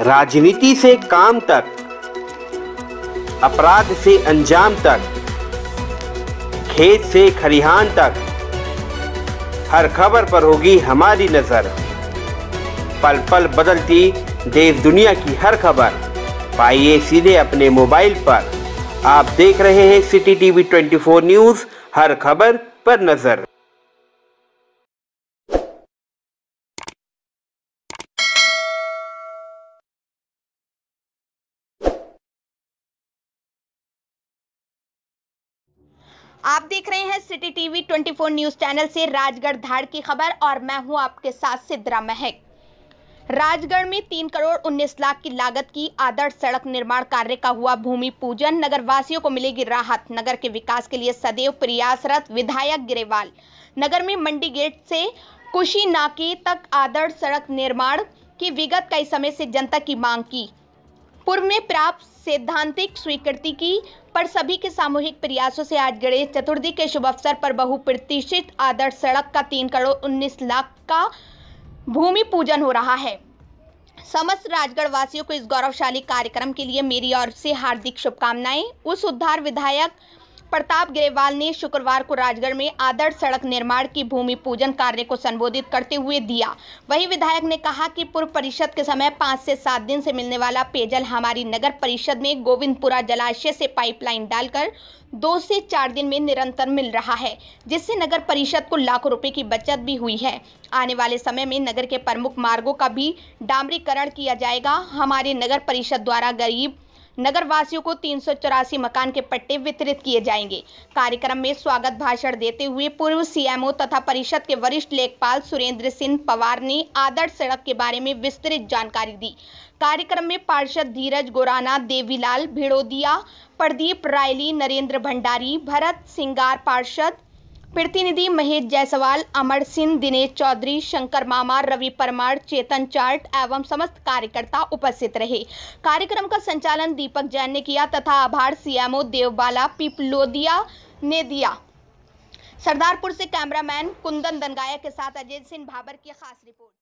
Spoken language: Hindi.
राजनीति से काम तक अपराध से अंजाम तक खेत से खरिहान तक हर खबर पर होगी हमारी नज़र पल पल बदलती देश दुनिया की हर खबर पाइए सीधे अपने मोबाइल पर आप देख रहे हैं सिटी टीवी 24 न्यूज़ हर खबर पर नज़र आप देख रहे हैं सिटी टीवी 24 न्यूज चैनल से राजगढ़ धाड़ की खबर और मैं हूं आपके साथ सिद्रा महक राजगढ़ में तीन करोड़ उन्नीस लाख की लागत की आदर्श सड़क निर्माण कार्य का हुआ भूमि पूजन नगर वासियों को मिलेगी राहत नगर के विकास के लिए सदैव प्रयासरत विधायक गिरेवाल नगर में मंडी गेट से कुशी नाके तक आदर्श सड़क निर्माण की विगत कई समय से जनता की मांग की पूर्व में प्राप्त सैद्धांतिक स्वीकृति की पर सभी के सामूहिक प्रयासों से आज गणेश चतुर्थी के शुभ अवसर पर बहुप्रतिष्ठित आदर्श सड़क का तीन करोड़ उन्नीस लाख का भूमि पूजन हो रहा है समस्त राजगढ़ वासियों को इस गौरवशाली कार्यक्रम के लिए मेरी ओर से हार्दिक शुभकामनाएं उस उद्धार विधायक प्रताप ग्रेवाल ने शुक्रवार को राजगढ़ में आदर्श सड़क निर्माण की भूमि पूजन कार्य को संबोधित करते हुए दिया वहीं विधायक ने कहा कि पूर्व परिषद के समय पाँच से सात दिन से मिलने वाला पेयजल हमारी नगर परिषद में गोविंदपुरा जलाशय से पाइपलाइन डालकर दो से चार दिन में निरंतर मिल रहा है जिससे नगर परिषद को लाखों रुपए की बचत भी हुई है आने वाले समय में नगर के प्रमुख मार्गों का भी डामरीकरण किया जाएगा हमारे नगर परिषद द्वारा गरीब नगर वासियों को तीन मकान के पट्टे वितरित किए जाएंगे कार्यक्रम में स्वागत भाषण देते हुए पूर्व सीएमओ तथा परिषद के वरिष्ठ लेखपाल सुरेंद्र सिंह पवार ने आदर्श सड़क के बारे में विस्तृत जानकारी दी कार्यक्रम में पार्षद धीरज गोराना देवीलाल भिड़ोदिया प्रदीप रायली नरेंद्र भंडारी भरत सिंगार पार्षद प्रतिनिधि महेश जायसवाल अमर सिंह दिनेश चौधरी शंकर मामा रवि परमार चेतन चार्ट एवं समस्त कार्यकर्ता उपस्थित रहे कार्यक्रम का संचालन दीपक जैन ने किया तथा आभार सीएमओ देवबाला पिपलोदिया ने दिया सरदारपुर से कैमरामैन कुंदन दनगाया के साथ अजय सिंह भाबर की खास रिपोर्ट